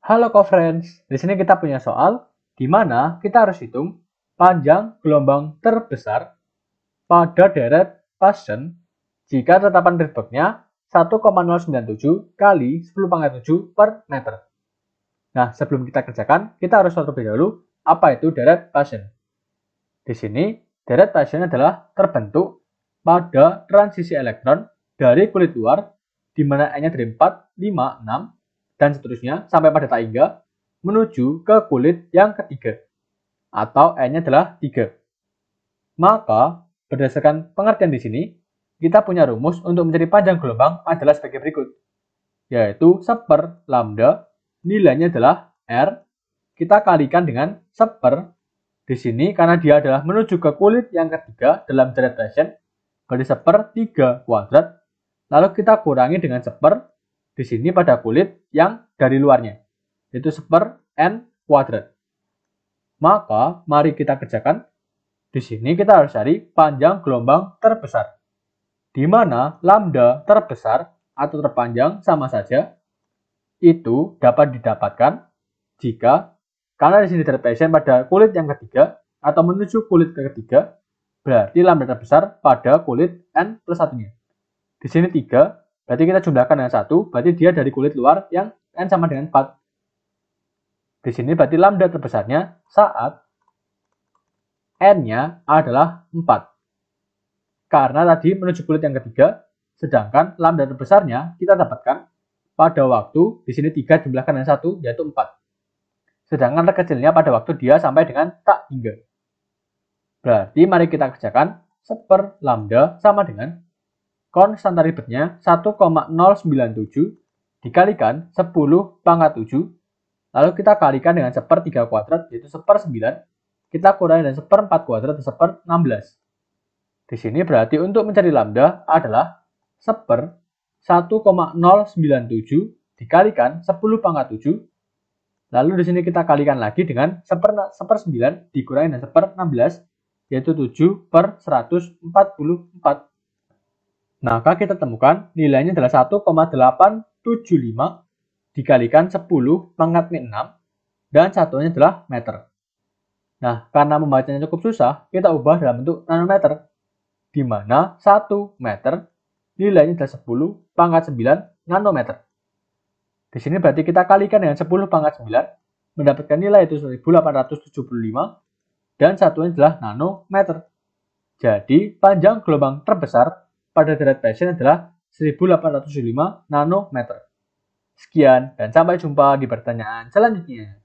Halo co-friends, di sini kita punya soal di mana kita harus hitung panjang gelombang terbesar pada deret Paschen jika tetapan Rydbergnya 1,097 kali 10 pangkat 7 per meter. Nah, sebelum kita kerjakan, kita harus tahu terlebih dahulu apa itu deret Paschen. Di sini, deret Paschen adalah terbentuk pada transisi elektron dari kulit luar di mana n nya dari 4, 5, 6 dan seterusnya sampai pada taiga menuju ke kulit yang ketiga atau N-nya adalah 3. Maka, berdasarkan pengertian di sini, kita punya rumus untuk mencari panjang gelombang adalah sebagai berikut, yaitu seper lambda nilainya adalah R, kita kalikan dengan seper di sini karena dia adalah menuju ke kulit yang ketiga dalam derivation, berarti seper 3 kuadrat, lalu kita kurangi dengan seper di sini pada kulit yang dari luarnya, yaitu seper n kuadrat. Maka mari kita kerjakan. Di sini kita harus cari panjang gelombang terbesar, di mana lambda terbesar atau terpanjang sama saja itu dapat didapatkan jika karena di sini terpesen pada kulit yang ketiga atau menuju kulit ketiga, berarti lambda terbesar pada kulit n plus satunya. Di sini 3 Berarti kita jumlahkan dengan satu, berarti dia dari kulit luar yang n sama dengan 4. Di sini berarti lambda terbesarnya saat n-nya adalah 4. Karena tadi menuju kulit yang ketiga, sedangkan lambda terbesarnya kita dapatkan pada waktu di sini 3 jumlahkan dengan 1 yaitu 4. Sedangkan terkecilnya pada waktu dia sampai dengan tak hingga. Berarti mari kita kerjakan seper lambda sama dengan Konstanta ribetnya 1,097 dikalikan 10 pangkat 7. Lalu kita kalikan dengan seper 3 kuadrat yaitu seper 9. Kita kurangi dengan seper 4 kuadrat dan seper 16. Di sini berarti untuk mencari lambda adalah seper 1,097 dikalikan 10 pangkat 7. Lalu di sini kita kalikan lagi dengan seper, seper 9 dikurangi dengan seper 16 yaitu 7 per 144. Maka kita temukan nilainya adalah 1,875 dikalikan 10 pangkat 6 dan satunya adalah meter. Nah, karena membacanya cukup susah, kita ubah dalam bentuk nanometer, di mana 1 meter nilainya adalah 10 pangkat 9 nanometer. Di sini berarti kita kalikan dengan 10 pangkat 9, mendapatkan nilai itu 1875, dan satunya adalah nanometer. Jadi, panjang gelombang terbesar pada deret pasien adalah 1805 nanometer. Sekian dan sampai jumpa di pertanyaan selanjutnya.